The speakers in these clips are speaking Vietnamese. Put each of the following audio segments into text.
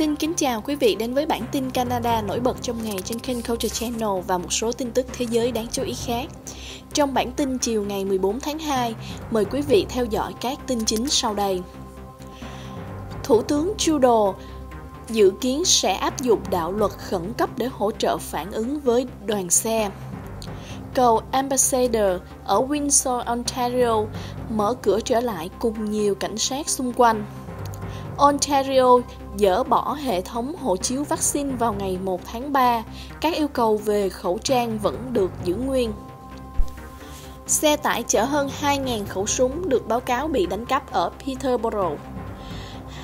Xin kính chào quý vị đến với bản tin Canada nổi bật trong ngày trên kênh Culture Channel và một số tin tức thế giới đáng chú ý khác. Trong bản tin chiều ngày 14 tháng 2, mời quý vị theo dõi các tin chính sau đây. Thủ tướng Trudeau dự kiến sẽ áp dụng đạo luật khẩn cấp để hỗ trợ phản ứng với đoàn xe. Cầu Ambassador ở Windsor, Ontario mở cửa trở lại cùng nhiều cảnh sát xung quanh. Ontario dỡ bỏ hệ thống hộ chiếu vaccine vào ngày 1 tháng 3, các yêu cầu về khẩu trang vẫn được giữ nguyên. Xe tải chở hơn 2.000 khẩu súng được báo cáo bị đánh cắp ở Peterborough.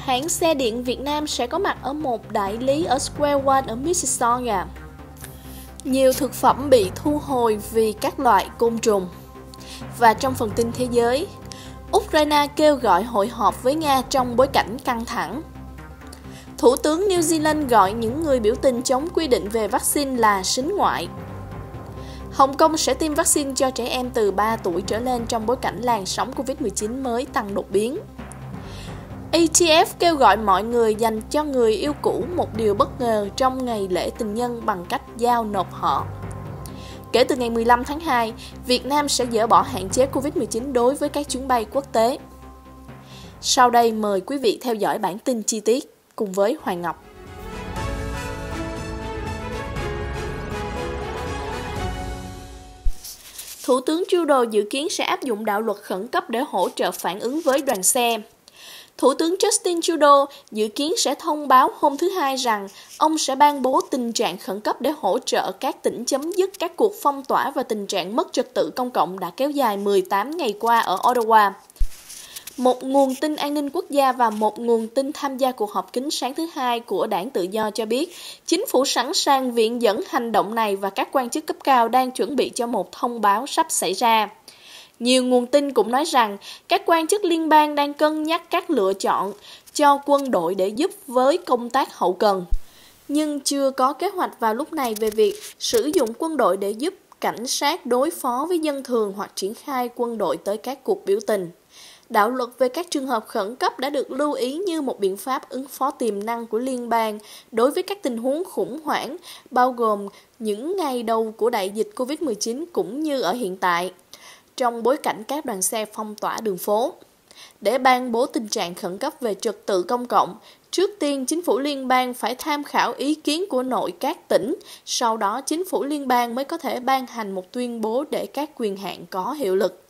Hãng xe điện Việt Nam sẽ có mặt ở một đại lý ở Square One ở Mississauga. Nhiều thực phẩm bị thu hồi vì các loại côn trùng. Và trong phần tin thế giới, Ukraine kêu gọi hội họp với Nga trong bối cảnh căng thẳng. Thủ tướng New Zealand gọi những người biểu tình chống quy định về vaccine là xính ngoại. Hồng Kông sẽ tiêm vaccine cho trẻ em từ 3 tuổi trở lên trong bối cảnh làn sóng Covid-19 mới tăng đột biến. ATF e kêu gọi mọi người dành cho người yêu cũ một điều bất ngờ trong ngày lễ tình nhân bằng cách giao nộp họ Kể từ ngày 15 tháng 2, Việt Nam sẽ dỡ bỏ hạn chế COVID-19 đối với các chuyến bay quốc tế. Sau đây mời quý vị theo dõi bản tin chi tiết cùng với Hoàng Ngọc. Thủ tướng Trudeau dự kiến sẽ áp dụng đạo luật khẩn cấp để hỗ trợ phản ứng với đoàn xe. Thủ tướng Justin Trudeau dự kiến sẽ thông báo hôm thứ Hai rằng ông sẽ ban bố tình trạng khẩn cấp để hỗ trợ các tỉnh chấm dứt các cuộc phong tỏa và tình trạng mất trật tự công cộng đã kéo dài 18 ngày qua ở Ottawa. Một nguồn tin an ninh quốc gia và một nguồn tin tham gia cuộc họp kín sáng thứ hai của đảng tự do cho biết, chính phủ sẵn sàng viện dẫn hành động này và các quan chức cấp cao đang chuẩn bị cho một thông báo sắp xảy ra. Nhiều nguồn tin cũng nói rằng các quan chức liên bang đang cân nhắc các lựa chọn cho quân đội để giúp với công tác hậu cần, nhưng chưa có kế hoạch vào lúc này về việc sử dụng quân đội để giúp cảnh sát đối phó với dân thường hoặc triển khai quân đội tới các cuộc biểu tình. Đạo luật về các trường hợp khẩn cấp đã được lưu ý như một biện pháp ứng phó tiềm năng của liên bang đối với các tình huống khủng hoảng, bao gồm những ngày đầu của đại dịch COVID-19 cũng như ở hiện tại trong bối cảnh các đoàn xe phong tỏa đường phố. Để ban bố tình trạng khẩn cấp về trật tự công cộng, trước tiên chính phủ liên bang phải tham khảo ý kiến của nội các tỉnh, sau đó chính phủ liên bang mới có thể ban hành một tuyên bố để các quyền hạn có hiệu lực.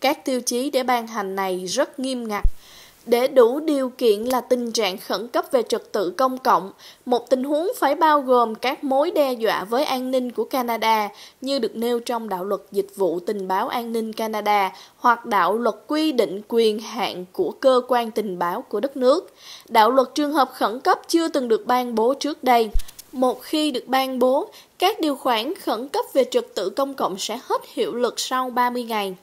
Các tiêu chí để ban hành này rất nghiêm ngặt. Để đủ điều kiện là tình trạng khẩn cấp về trật tự công cộng, một tình huống phải bao gồm các mối đe dọa với an ninh của Canada như được nêu trong đạo luật dịch vụ tình báo an ninh Canada hoặc đạo luật quy định quyền hạn của cơ quan tình báo của đất nước. Đạo luật trường hợp khẩn cấp chưa từng được ban bố trước đây. Một khi được ban bố, các điều khoản khẩn cấp về trật tự công cộng sẽ hết hiệu lực sau 30 ngày.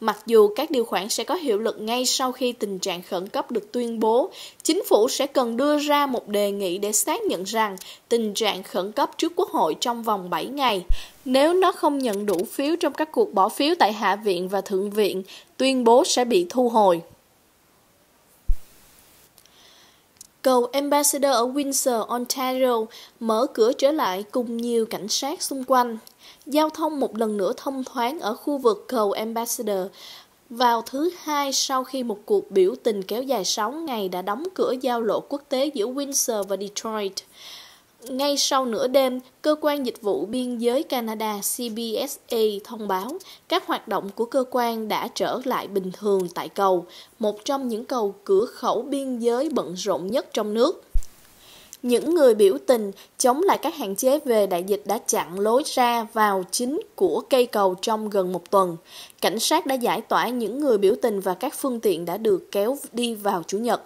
Mặc dù các điều khoản sẽ có hiệu lực ngay sau khi tình trạng khẩn cấp được tuyên bố, chính phủ sẽ cần đưa ra một đề nghị để xác nhận rằng tình trạng khẩn cấp trước Quốc hội trong vòng 7 ngày. Nếu nó không nhận đủ phiếu trong các cuộc bỏ phiếu tại Hạ viện và Thượng viện, tuyên bố sẽ bị thu hồi. Cầu Ambassador ở Windsor, Ontario mở cửa trở lại cùng nhiều cảnh sát xung quanh. Giao thông một lần nữa thông thoáng ở khu vực cầu Ambassador vào thứ hai sau khi một cuộc biểu tình kéo dài 6 ngày đã đóng cửa giao lộ quốc tế giữa Windsor và Detroit. Ngay sau nửa đêm, Cơ quan Dịch vụ Biên giới Canada CBSA thông báo các hoạt động của cơ quan đã trở lại bình thường tại cầu, một trong những cầu cửa khẩu biên giới bận rộn nhất trong nước. Những người biểu tình chống lại các hạn chế về đại dịch đã chặn lối ra vào chính của cây cầu trong gần một tuần. Cảnh sát đã giải tỏa những người biểu tình và các phương tiện đã được kéo đi vào Chủ nhật.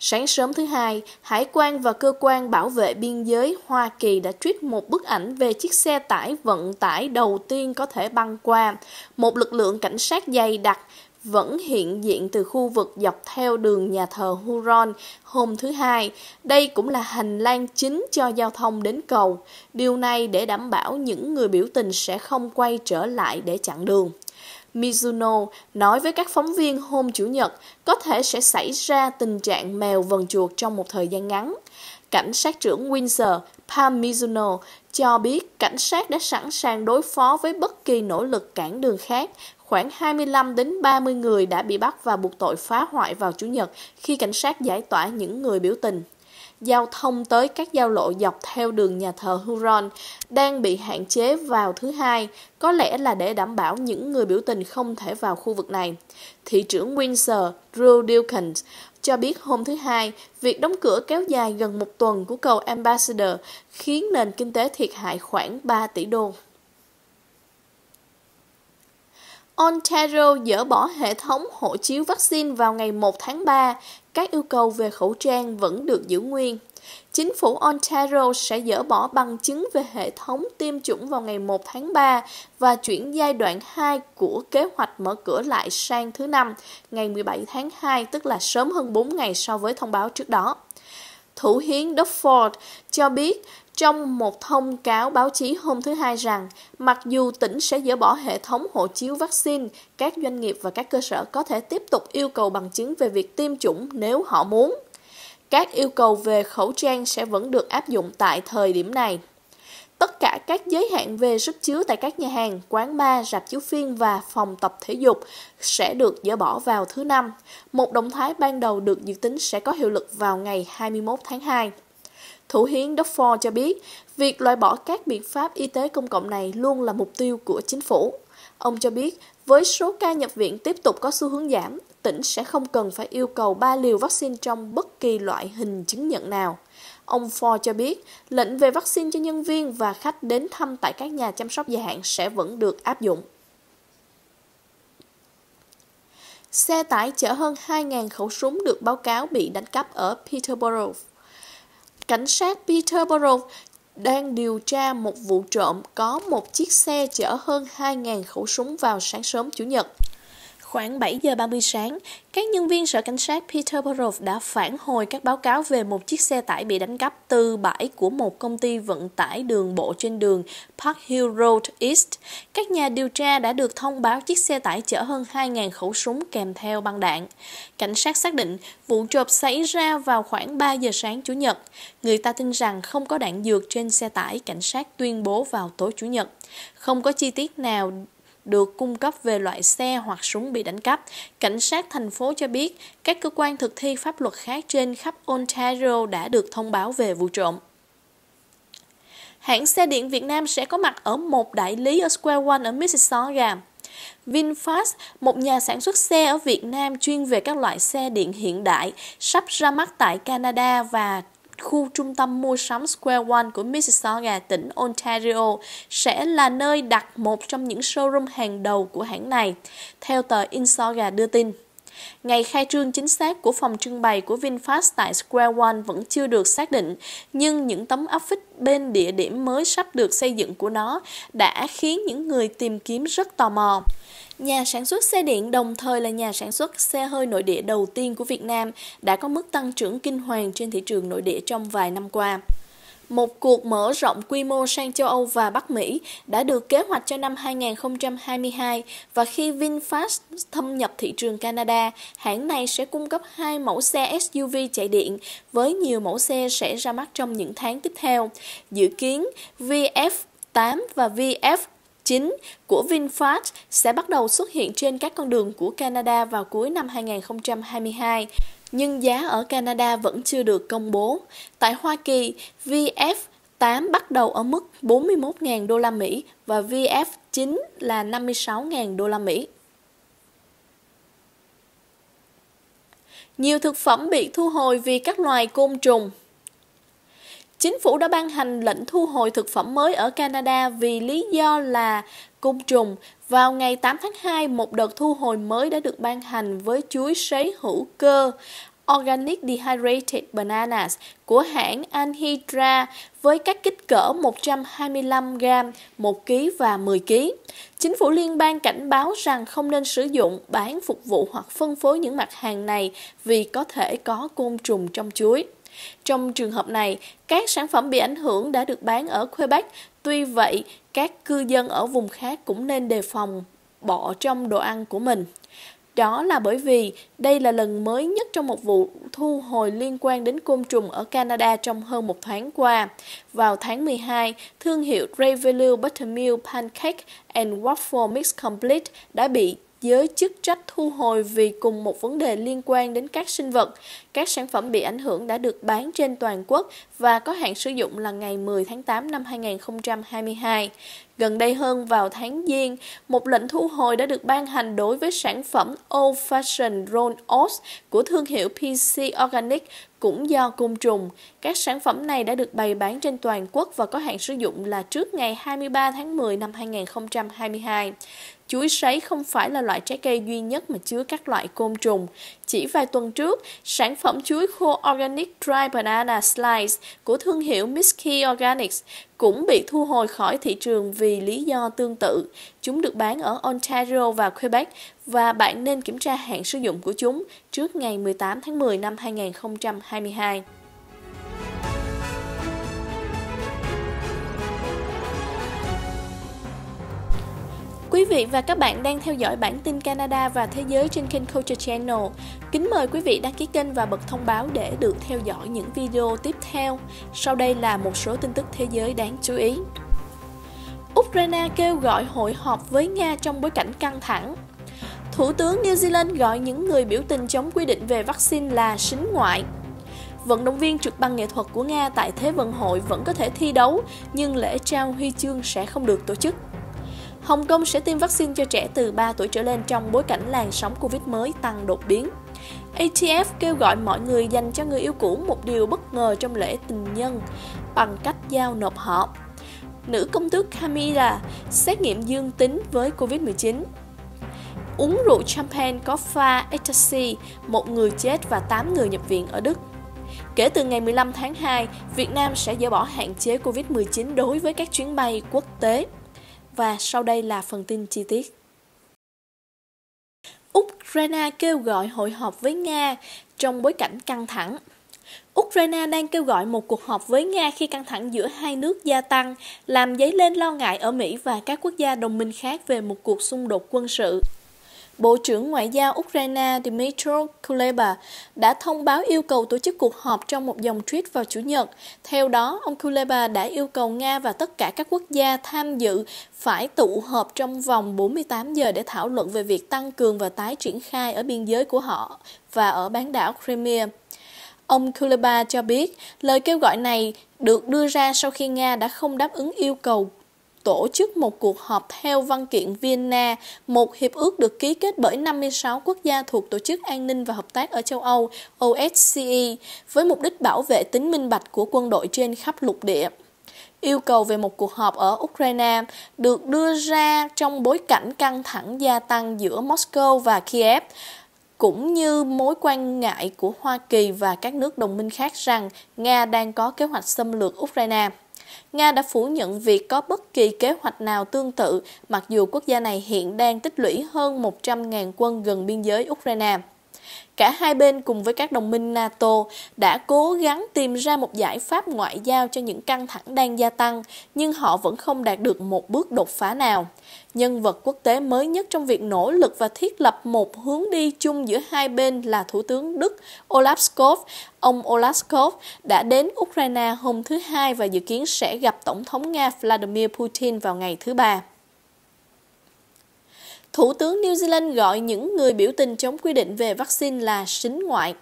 Sáng sớm thứ hai, Hải quan và cơ quan bảo vệ biên giới Hoa Kỳ đã tweet một bức ảnh về chiếc xe tải vận tải đầu tiên có thể băng qua. Một lực lượng cảnh sát dày đặc vẫn hiện diện từ khu vực dọc theo đường nhà thờ Huron hôm thứ Hai. Đây cũng là hành lang chính cho giao thông đến cầu. Điều này để đảm bảo những người biểu tình sẽ không quay trở lại để chặn đường. Mizuno nói với các phóng viên hôm Chủ nhật có thể sẽ xảy ra tình trạng mèo vần chuột trong một thời gian ngắn. Cảnh sát trưởng Windsor, Pam Mizuno, cho biết cảnh sát đã sẵn sàng đối phó với bất kỳ nỗ lực cản đường khác. Khoảng 25 đến 30 người đã bị bắt và buộc tội phá hoại vào Chủ nhật khi cảnh sát giải tỏa những người biểu tình giao thông tới các giao lộ dọc theo đường nhà thờ Huron đang bị hạn chế vào thứ hai, có lẽ là để đảm bảo những người biểu tình không thể vào khu vực này. Thị trưởng Windsor Drew Dawkins cho biết hôm thứ Hai, việc đóng cửa kéo dài gần một tuần của cầu Ambassador khiến nền kinh tế thiệt hại khoảng 3 tỷ đô. Ontario dỡ bỏ hệ thống hộ chiếu vaccine vào ngày 1 tháng 3 các yêu cầu về khẩu trang vẫn được giữ nguyên. Chính phủ Ontario sẽ dỡ bỏ bằng chứng về hệ thống tiêm chủng vào ngày 1 tháng 3 và chuyển giai đoạn 2 của kế hoạch mở cửa lại sang thứ năm, ngày 17 tháng 2, tức là sớm hơn 4 ngày so với thông báo trước đó. Thủ hiến Dufford cho biết trong một thông cáo báo chí hôm thứ Hai rằng mặc dù tỉnh sẽ dỡ bỏ hệ thống hộ chiếu vaccine, các doanh nghiệp và các cơ sở có thể tiếp tục yêu cầu bằng chứng về việc tiêm chủng nếu họ muốn. Các yêu cầu về khẩu trang sẽ vẫn được áp dụng tại thời điểm này. Tất cả các giới hạn về sức chứa tại các nhà hàng, quán bar, rạp chiếu phim và phòng tập thể dục sẽ được dỡ bỏ vào thứ Năm. Một động thái ban đầu được dự tính sẽ có hiệu lực vào ngày 21 tháng 2. Thủ hiến Duford cho biết, việc loại bỏ các biện pháp y tế công cộng này luôn là mục tiêu của chính phủ. Ông cho biết, với số ca nhập viện tiếp tục có xu hướng giảm, tỉnh sẽ không cần phải yêu cầu 3 liều vaccine trong bất kỳ loại hình chứng nhận nào. Ông Ford cho biết, lệnh về vaccine cho nhân viên và khách đến thăm tại các nhà chăm sóc dài hạn sẽ vẫn được áp dụng. Xe tải chở hơn 2.000 khẩu súng được báo cáo bị đánh cắp ở Peterborough. Cảnh sát Peterborough đang điều tra một vụ trộm có một chiếc xe chở hơn 2.000 khẩu súng vào sáng sớm Chủ nhật. Khoảng 7 giờ 30 sáng, các nhân viên sở cảnh sát Peterborough đã phản hồi các báo cáo về một chiếc xe tải bị đánh cắp từ bãi của một công ty vận tải đường bộ trên đường Park Hill Road East. Các nhà điều tra đã được thông báo chiếc xe tải chở hơn 2.000 khẩu súng kèm theo băng đạn. Cảnh sát xác định vụ trộm xảy ra vào khoảng 3 giờ sáng Chủ nhật. Người ta tin rằng không có đạn dược trên xe tải, cảnh sát tuyên bố vào tối Chủ nhật. Không có chi tiết nào được cung cấp về loại xe hoặc súng bị đánh cắp. Cảnh sát thành phố cho biết các cơ quan thực thi pháp luật khác trên khắp Ontario đã được thông báo về vụ trộm. Hãng xe điện Việt Nam sẽ có mặt ở một đại lý ở Square One ở Mississauga. VinFast, một nhà sản xuất xe ở Việt Nam chuyên về các loại xe điện hiện đại, sắp ra mắt tại Canada và khu trung tâm mua sắm Square One của Mississauga, tỉnh Ontario sẽ là nơi đặt một trong những showroom hàng đầu của hãng này, theo tờ InSauga đưa tin. Ngày khai trương chính xác của phòng trưng bày của VinFast tại Square One vẫn chưa được xác định, nhưng những tấm áp phích bên địa điểm mới sắp được xây dựng của nó đã khiến những người tìm kiếm rất tò mò. Nhà sản xuất xe điện đồng thời là nhà sản xuất xe hơi nội địa đầu tiên của Việt Nam đã có mức tăng trưởng kinh hoàng trên thị trường nội địa trong vài năm qua. Một cuộc mở rộng quy mô sang châu Âu và Bắc Mỹ đã được kế hoạch cho năm 2022 và khi VinFast thâm nhập thị trường Canada, hãng này sẽ cung cấp hai mẫu xe SUV chạy điện với nhiều mẫu xe sẽ ra mắt trong những tháng tiếp theo. Dự kiến VF8 và VF chính của VinFast sẽ bắt đầu xuất hiện trên các con đường của Canada vào cuối năm 2022 nhưng giá ở Canada vẫn chưa được công bố. Tại Hoa Kỳ, VF8 bắt đầu ở mức 41.000 đô la Mỹ và VF9 là 56.000 đô la Mỹ. Nhiều thực phẩm bị thu hồi vì các loài côn trùng. Chính phủ đã ban hành lệnh thu hồi thực phẩm mới ở Canada vì lý do là Cung trùng, vào ngày 8 tháng 2, một đợt thu hồi mới đã được ban hành với chuối sấy hữu cơ Organic Dehydrated Bananas của hãng Anhydra với các kích cỡ 125g, 1kg và 10kg. Chính phủ liên bang cảnh báo rằng không nên sử dụng, bán, phục vụ hoặc phân phối những mặt hàng này vì có thể có côn trùng trong chuối. Trong trường hợp này, các sản phẩm bị ảnh hưởng đã được bán ở Quebec, tuy vậy các cư dân ở vùng khác cũng nên đề phòng bỏ trong đồ ăn của mình. Đó là bởi vì đây là lần mới nhất trong một vụ thu hồi liên quan đến côn trùng ở Canada trong hơn một tháng qua. Vào tháng 12, thương hiệu Revelu Buttermilk Pancake and Waffle Mix Complete đã bị với chức trách thu hồi vì cùng một vấn đề liên quan đến các sinh vật. Các sản phẩm bị ảnh hưởng đã được bán trên toàn quốc và có hạn sử dụng là ngày 10 tháng 8 năm 2022. Gần đây hơn vào tháng Giêng, một lệnh thu hồi đã được ban hành đối với sản phẩm Old Fashion Roll Oats của thương hiệu PC Organic cũng do côn trùng. Các sản phẩm này đã được bày bán trên toàn quốc và có hạn sử dụng là trước ngày 23 tháng 10 năm 2022. Chuối sấy không phải là loại trái cây duy nhất mà chứa các loại côn trùng. Chỉ vài tuần trước, sản phẩm chuối khô Organic Dry Banana Slice của thương hiệu Miski Organics cũng bị thu hồi khỏi thị trường vì vì lý do tương tự. Chúng được bán ở Ontario và Quebec và bạn nên kiểm tra hạn sử dụng của chúng trước ngày 18 tháng 10 năm 2022. Quý vị và các bạn đang theo dõi bản tin Canada và thế giới trên kênh Culture Channel. Kính mời quý vị đăng ký kênh và bật thông báo để được theo dõi những video tiếp theo. Sau đây là một số tin tức thế giới đáng chú ý. Ukraine kêu gọi hội họp với Nga trong bối cảnh căng thẳng. Thủ tướng New Zealand gọi những người biểu tình chống quy định về vaccine là sính ngoại. Vận động viên trượt băng nghệ thuật của Nga tại Thế vận hội vẫn có thể thi đấu, nhưng lễ trao huy chương sẽ không được tổ chức. Hồng Kông sẽ tiêm vaccine cho trẻ từ 3 tuổi trở lên trong bối cảnh làn sóng Covid mới tăng đột biến. ATF kêu gọi mọi người dành cho người yêu cũ một điều bất ngờ trong lễ tình nhân bằng cách giao nộp họ nữ công tước Camilla xét nghiệm dương tính với Covid-19. Uống rượu champagne có pha ecstasy, một người chết và 8 người nhập viện ở Đức. Kể từ ngày 15 tháng 2, Việt Nam sẽ dỡ bỏ hạn chế Covid-19 đối với các chuyến bay quốc tế. Và sau đây là phần tin chi tiết. Ukraine kêu gọi hội họp với Nga trong bối cảnh căng thẳng Ukraine đang kêu gọi một cuộc họp với Nga khi căng thẳng giữa hai nước gia tăng, làm dấy lên lo ngại ở Mỹ và các quốc gia đồng minh khác về một cuộc xung đột quân sự. Bộ trưởng Ngoại giao Ukraine Dmytro Kuleba đã thông báo yêu cầu tổ chức cuộc họp trong một dòng tweet vào Chủ nhật. Theo đó, ông Kuleba đã yêu cầu Nga và tất cả các quốc gia tham dự phải tụ họp trong vòng 48 giờ để thảo luận về việc tăng cường và tái triển khai ở biên giới của họ và ở bán đảo Crimea. Ông Kuleba cho biết lời kêu gọi này được đưa ra sau khi Nga đã không đáp ứng yêu cầu tổ chức một cuộc họp theo văn kiện Vienna, một hiệp ước được ký kết bởi 56 quốc gia thuộc Tổ chức An ninh và Hợp tác ở châu Âu OSCE với mục đích bảo vệ tính minh bạch của quân đội trên khắp lục địa. Yêu cầu về một cuộc họp ở Ukraine được đưa ra trong bối cảnh căng thẳng gia tăng giữa Moscow và Kiev, cũng như mối quan ngại của Hoa Kỳ và các nước đồng minh khác rằng Nga đang có kế hoạch xâm lược Ukraine. Nga đã phủ nhận việc có bất kỳ kế hoạch nào tương tự, mặc dù quốc gia này hiện đang tích lũy hơn 100.000 quân gần biên giới Ukraine. Cả hai bên cùng với các đồng minh NATO đã cố gắng tìm ra một giải pháp ngoại giao cho những căng thẳng đang gia tăng, nhưng họ vẫn không đạt được một bước đột phá nào nhân vật quốc tế mới nhất trong việc nỗ lực và thiết lập một hướng đi chung giữa hai bên là Thủ tướng Đức Olaf Scholz. Ông Olaf Scholz đã đến Ukraine hôm thứ Hai và dự kiến sẽ gặp Tổng thống Nga Vladimir Putin vào ngày thứ Ba. Thủ tướng New Zealand gọi những người biểu tình chống quy định về vaccine là "xính ngoại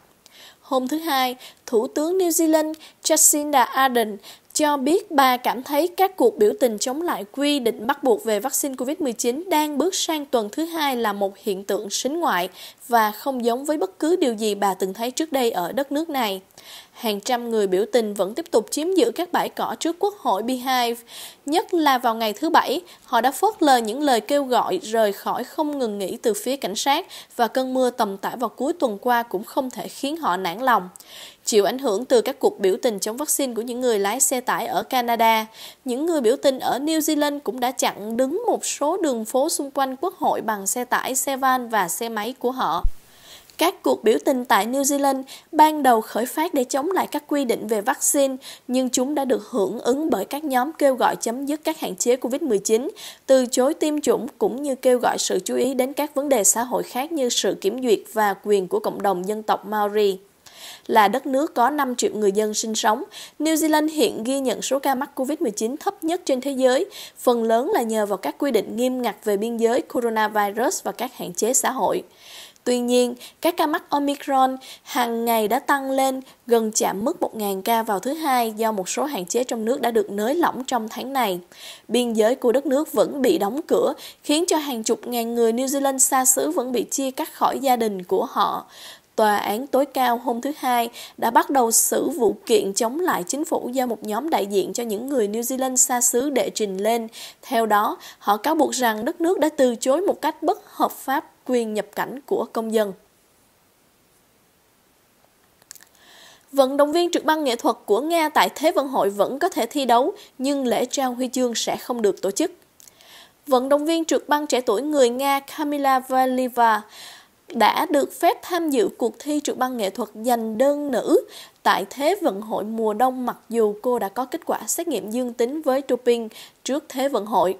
Hôm thứ Hai, Thủ tướng New Zealand Jacinda Ardern cho biết bà cảm thấy các cuộc biểu tình chống lại quy định bắt buộc về vaccine COVID-19 đang bước sang tuần thứ hai là một hiện tượng sính ngoại và không giống với bất cứ điều gì bà từng thấy trước đây ở đất nước này. Hàng trăm người biểu tình vẫn tiếp tục chiếm giữ các bãi cỏ trước Quốc hội Beehive. Nhất là vào ngày thứ Bảy, họ đã phớt lờ những lời kêu gọi rời khỏi không ngừng nghỉ từ phía cảnh sát và cơn mưa tầm tã vào cuối tuần qua cũng không thể khiến họ nản lòng. Chịu ảnh hưởng từ các cuộc biểu tình chống vaccine của những người lái xe tải ở Canada, những người biểu tình ở New Zealand cũng đã chặn đứng một số đường phố xung quanh quốc hội bằng xe tải, xe van và xe máy của họ. Các cuộc biểu tình tại New Zealand ban đầu khởi phát để chống lại các quy định về vaccine, nhưng chúng đã được hưởng ứng bởi các nhóm kêu gọi chấm dứt các hạn chế COVID-19, từ chối tiêm chủng cũng như kêu gọi sự chú ý đến các vấn đề xã hội khác như sự kiểm duyệt và quyền của cộng đồng dân tộc Maori là đất nước có 5 triệu người dân sinh sống. New Zealand hiện ghi nhận số ca mắc COVID-19 thấp nhất trên thế giới, phần lớn là nhờ vào các quy định nghiêm ngặt về biên giới coronavirus và các hạn chế xã hội. Tuy nhiên, các ca mắc Omicron hàng ngày đã tăng lên gần chạm mức 1.000 ca vào thứ hai do một số hạn chế trong nước đã được nới lỏng trong tháng này. Biên giới của đất nước vẫn bị đóng cửa, khiến cho hàng chục ngàn người New Zealand xa xứ vẫn bị chia cắt khỏi gia đình của họ. Tòa án tối cao hôm thứ Hai đã bắt đầu xử vụ kiện chống lại chính phủ do một nhóm đại diện cho những người New Zealand xa xứ đệ trình lên. Theo đó, họ cáo buộc rằng đất nước đã từ chối một cách bất hợp pháp quyền nhập cảnh của công dân. Vận động viên trượt băng nghệ thuật của Nga tại Thế vận hội vẫn có thể thi đấu, nhưng lễ trao huy chương sẽ không được tổ chức. Vận động viên trượt băng trẻ tuổi người Nga Kamila Valieva đã được phép tham dự cuộc thi trượt băng nghệ thuật dành đơn nữ tại Thế vận hội mùa đông mặc dù cô đã có kết quả xét nghiệm dương tính với doping trước Thế vận hội.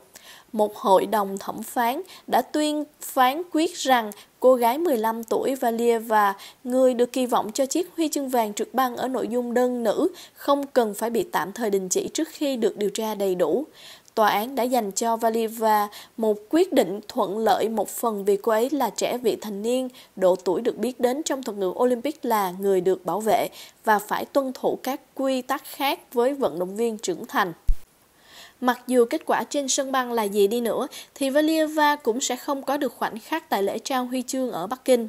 Một hội đồng thẩm phán đã tuyên phán quyết rằng cô gái 15 tuổi Valia và người được kỳ vọng cho chiếc huy chương vàng trượt băng ở nội dung đơn nữ không cần phải bị tạm thời đình chỉ trước khi được điều tra đầy đủ tòa án đã dành cho Valiva một quyết định thuận lợi một phần vì cô ấy là trẻ vị thành niên, độ tuổi được biết đến trong thuật ngữ Olympic là người được bảo vệ và phải tuân thủ các quy tắc khác với vận động viên trưởng thành. Mặc dù kết quả trên sân băng là gì đi nữa, thì Valieva cũng sẽ không có được khoảnh khắc tại lễ trao huy chương ở Bắc Kinh.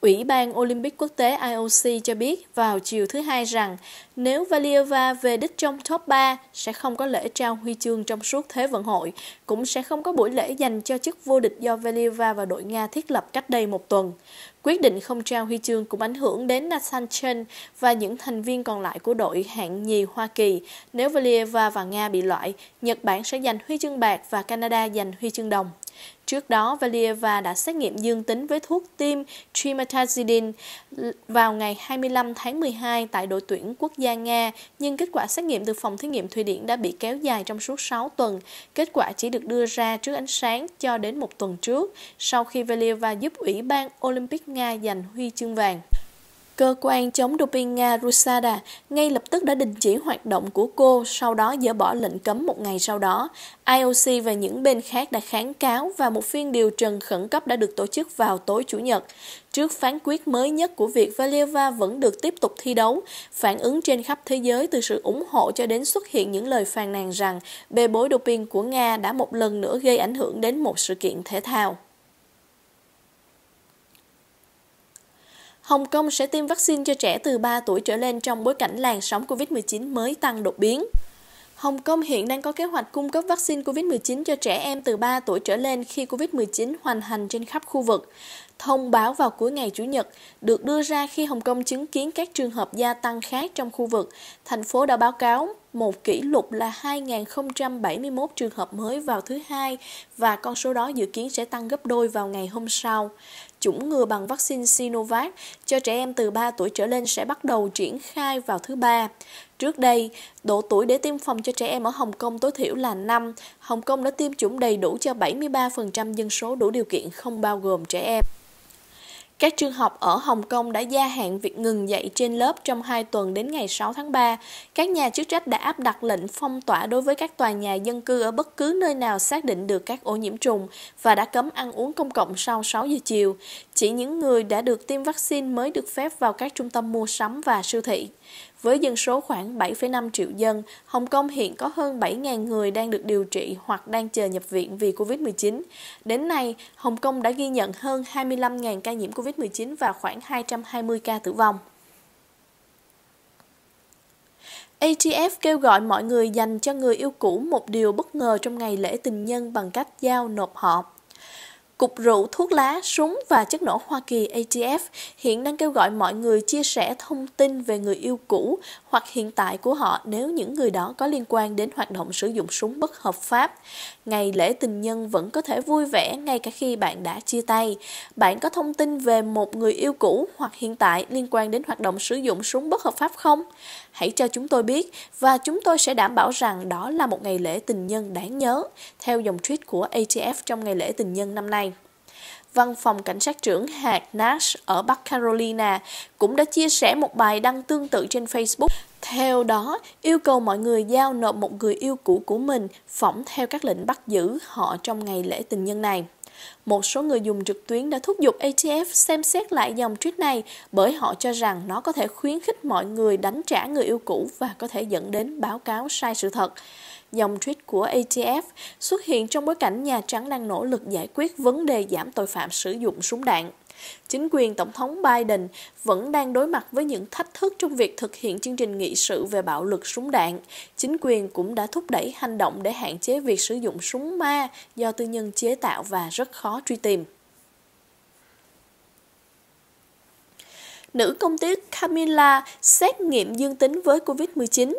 Ủy ban Olympic Quốc tế IOC cho biết vào chiều thứ Hai rằng nếu Valieva về đích trong top 3 sẽ không có lễ trao huy chương trong suốt Thế vận hội, cũng sẽ không có buổi lễ dành cho chức vô địch do Valieva và đội Nga thiết lập cách đây một tuần. Quyết định không trao huy chương cũng ảnh hưởng đến Nathan Chen và những thành viên còn lại của đội hạng nhì Hoa Kỳ. Nếu Valieva và Nga bị loại, Nhật Bản sẽ giành huy chương bạc và Canada giành huy chương đồng. Trước đó, Valieva đã xét nghiệm dương tính với thuốc tiêm trimetazidine vào ngày 25 tháng 12 tại đội tuyển quốc gia Nga, nhưng kết quả xét nghiệm từ phòng thí nghiệm Thụy Điển đã bị kéo dài trong suốt 6 tuần. Kết quả chỉ được đưa ra trước ánh sáng cho đến một tuần trước, sau khi Valieva giúp Ủy ban Olympic Nga giành huy chương vàng. Cơ quan chống doping Nga Rusada ngay lập tức đã đình chỉ hoạt động của cô, sau đó dỡ bỏ lệnh cấm một ngày sau đó. IOC và những bên khác đã kháng cáo và một phiên điều trần khẩn cấp đã được tổ chức vào tối Chủ nhật. Trước phán quyết mới nhất của việc Valieva vẫn được tiếp tục thi đấu, phản ứng trên khắp thế giới từ sự ủng hộ cho đến xuất hiện những lời phàn nàn rằng bê bối doping của Nga đã một lần nữa gây ảnh hưởng đến một sự kiện thể thao. Hồng Kông sẽ tiêm vaccine cho trẻ từ 3 tuổi trở lên trong bối cảnh làn sóng COVID-19 mới tăng đột biến. Hồng Kông hiện đang có kế hoạch cung cấp vaccine COVID-19 cho trẻ em từ 3 tuổi trở lên khi COVID-19 hoành hành trên khắp khu vực. Thông báo vào cuối ngày Chủ nhật được đưa ra khi Hồng Kông chứng kiến các trường hợp gia tăng khác trong khu vực. Thành phố đã báo cáo một kỷ lục là 2.071 trường hợp mới vào thứ hai và con số đó dự kiến sẽ tăng gấp đôi vào ngày hôm sau chủng ngừa bằng vaccine Sinovac cho trẻ em từ 3 tuổi trở lên sẽ bắt đầu triển khai vào thứ ba. Trước đây, độ tuổi để tiêm phòng cho trẻ em ở Hồng Kông tối thiểu là 5. Hồng Kông đã tiêm chủng đầy đủ cho 73% dân số đủ điều kiện không bao gồm trẻ em. Các trường học ở Hồng Kông đã gia hạn việc ngừng dạy trên lớp trong 2 tuần đến ngày 6 tháng 3. Các nhà chức trách đã áp đặt lệnh phong tỏa đối với các tòa nhà dân cư ở bất cứ nơi nào xác định được các ô nhiễm trùng và đã cấm ăn uống công cộng sau 6 giờ chiều. Chỉ những người đã được tiêm vaccine mới được phép vào các trung tâm mua sắm và siêu thị. Với dân số khoảng 7,5 triệu dân, Hồng Kông hiện có hơn 7.000 người đang được điều trị hoặc đang chờ nhập viện vì COVID-19. Đến nay, Hồng Kông đã ghi nhận hơn 25.000 ca nhiễm COVID-19 và khoảng 220 ca tử vong. ATF kêu gọi mọi người dành cho người yêu cũ một điều bất ngờ trong ngày lễ tình nhân bằng cách giao nộp họ. Cục rượu, thuốc lá, súng và chất nổ Hoa Kỳ ATF hiện đang kêu gọi mọi người chia sẻ thông tin về người yêu cũ hoặc hiện tại của họ nếu những người đó có liên quan đến hoạt động sử dụng súng bất hợp pháp ngày lễ tình nhân vẫn có thể vui vẻ ngay cả khi bạn đã chia tay. Bạn có thông tin về một người yêu cũ hoặc hiện tại liên quan đến hoạt động sử dụng súng bất hợp pháp không? Hãy cho chúng tôi biết và chúng tôi sẽ đảm bảo rằng đó là một ngày lễ tình nhân đáng nhớ, theo dòng tweet của ATF trong ngày lễ tình nhân năm nay. Văn phòng Cảnh sát trưởng hạt Nash ở Bắc Carolina cũng đã chia sẻ một bài đăng tương tự trên Facebook theo đó, yêu cầu mọi người giao nộp một người yêu cũ của mình phỏng theo các lệnh bắt giữ họ trong ngày lễ tình nhân này. Một số người dùng trực tuyến đã thúc giục ATF xem xét lại dòng tweet này bởi họ cho rằng nó có thể khuyến khích mọi người đánh trả người yêu cũ và có thể dẫn đến báo cáo sai sự thật. Dòng tweet của ATF xuất hiện trong bối cảnh Nhà Trắng đang nỗ lực giải quyết vấn đề giảm tội phạm sử dụng súng đạn. Chính quyền Tổng thống Biden vẫn đang đối mặt với những thách thức trong việc thực hiện chương trình nghị sự về bạo lực súng đạn. Chính quyền cũng đã thúc đẩy hành động để hạn chế việc sử dụng súng ma do tư nhân chế tạo và rất khó truy tìm. Nữ công ty camilla xét nghiệm dương tính với COVID-19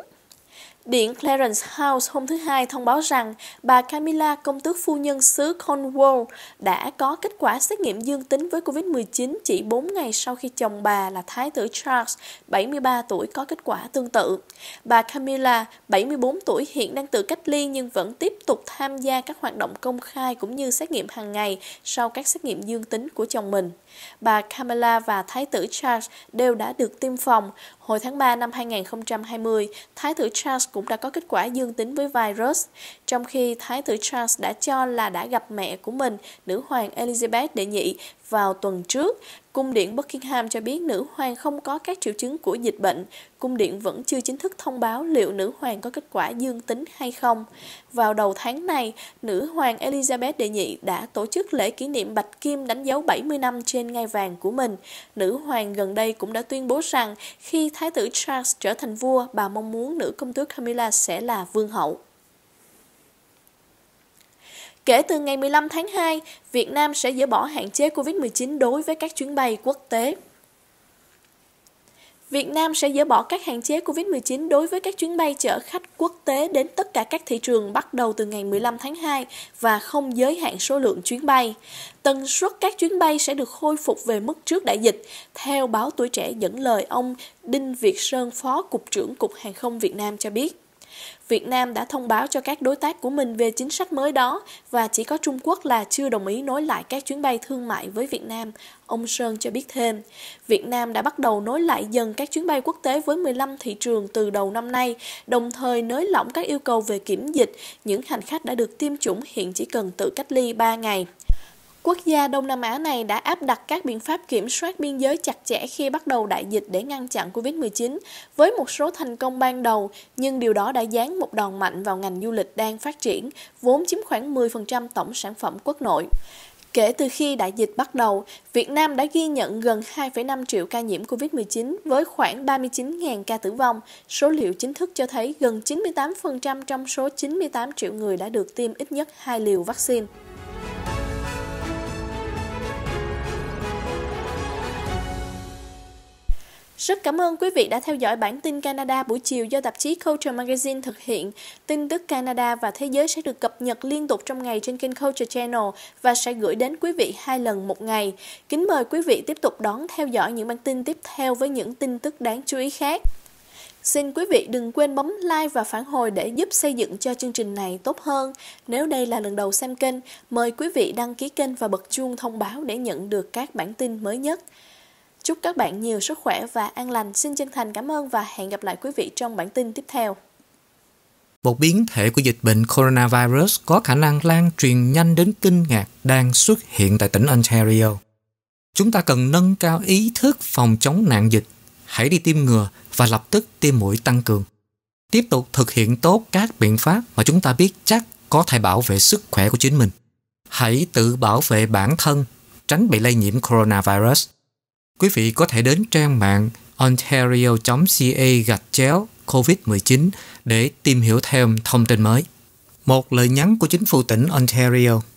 Điện Clarence House hôm thứ Hai thông báo rằng bà Camilla, công tước phu nhân xứ Cornwall, đã có kết quả xét nghiệm dương tính với COVID-19 chỉ 4 ngày sau khi chồng bà là Thái tử Charles, 73 tuổi, có kết quả tương tự. Bà Camilla, 74 tuổi, hiện đang tự cách ly nhưng vẫn tiếp tục tham gia các hoạt động công khai cũng như xét nghiệm hàng ngày sau các xét nghiệm dương tính của chồng mình. Bà Camilla và Thái tử Charles đều đã được tiêm phòng. Hồi tháng 3 năm 2020, Thái tử Charles cũng đã có kết quả dương tính với virus, trong khi Thái tử Charles đã cho là đã gặp mẹ của mình, nữ hoàng Elizabeth đệ nhị, vào tuần trước, Cung điện Buckingham cho biết nữ hoàng không có các triệu chứng của dịch bệnh. Cung điện vẫn chưa chính thức thông báo liệu nữ hoàng có kết quả dương tính hay không. Vào đầu tháng này, nữ hoàng Elizabeth đệ nhị đã tổ chức lễ kỷ niệm Bạch Kim đánh dấu 70 năm trên ngai vàng của mình. Nữ hoàng gần đây cũng đã tuyên bố rằng khi Thái tử Charles trở thành vua, bà mong muốn nữ công tước Camilla sẽ là vương hậu. Kể từ ngày 15 tháng 2, Việt Nam sẽ dỡ bỏ hạn chế COVID-19 đối với các chuyến bay quốc tế. Việt Nam sẽ dỡ bỏ các hạn chế COVID-19 đối với các chuyến bay chở khách quốc tế đến tất cả các thị trường bắt đầu từ ngày 15 tháng 2 và không giới hạn số lượng chuyến bay. Tần suất các chuyến bay sẽ được khôi phục về mức trước đại dịch, theo báo Tuổi Trẻ dẫn lời ông Đinh Việt Sơn, Phó Cục trưởng Cục Hàng không Việt Nam cho biết. Việt Nam đã thông báo cho các đối tác của mình về chính sách mới đó và chỉ có Trung Quốc là chưa đồng ý nối lại các chuyến bay thương mại với Việt Nam, ông Sơn cho biết thêm. Việt Nam đã bắt đầu nối lại dần các chuyến bay quốc tế với 15 thị trường từ đầu năm nay, đồng thời nới lỏng các yêu cầu về kiểm dịch, những hành khách đã được tiêm chủng hiện chỉ cần tự cách ly 3 ngày. Quốc gia Đông Nam Á này đã áp đặt các biện pháp kiểm soát biên giới chặt chẽ khi bắt đầu đại dịch để ngăn chặn Covid-19 với một số thành công ban đầu, nhưng điều đó đã giáng một đòn mạnh vào ngành du lịch đang phát triển, vốn chiếm khoảng 10% tổng sản phẩm quốc nội. Kể từ khi đại dịch bắt đầu, Việt Nam đã ghi nhận gần 2,5 triệu ca nhiễm COVID-19 với khoảng 39.000 ca tử vong. Số liệu chính thức cho thấy gần 98% trong số 98 triệu người đã được tiêm ít nhất 2 liều vaccine. Rất cảm ơn quý vị đã theo dõi bản tin Canada buổi chiều do tạp chí Culture Magazine thực hiện. Tin tức Canada và thế giới sẽ được cập nhật liên tục trong ngày trên kênh Culture Channel và sẽ gửi đến quý vị hai lần một ngày. Kính mời quý vị tiếp tục đón theo dõi những bản tin tiếp theo với những tin tức đáng chú ý khác. Xin quý vị đừng quên bấm like và phản hồi để giúp xây dựng cho chương trình này tốt hơn. Nếu đây là lần đầu xem kênh, mời quý vị đăng ký kênh và bật chuông thông báo để nhận được các bản tin mới nhất. Chúc các bạn nhiều sức khỏe và an lành. Xin chân thành cảm ơn và hẹn gặp lại quý vị trong bản tin tiếp theo. Một biến thể của dịch bệnh coronavirus có khả năng lan truyền nhanh đến kinh ngạc đang xuất hiện tại tỉnh Ontario. Chúng ta cần nâng cao ý thức phòng chống nạn dịch, hãy đi tiêm ngừa và lập tức tiêm mũi tăng cường. Tiếp tục thực hiện tốt các biện pháp mà chúng ta biết chắc có thể bảo vệ sức khỏe của chính mình. Hãy tự bảo vệ bản thân, tránh bị lây nhiễm coronavirus quý vị có thể đến trang mạng ontario.ca gạch chéo COVID-19 để tìm hiểu thêm thông tin mới. Một lời nhắn của chính phủ tỉnh Ontario –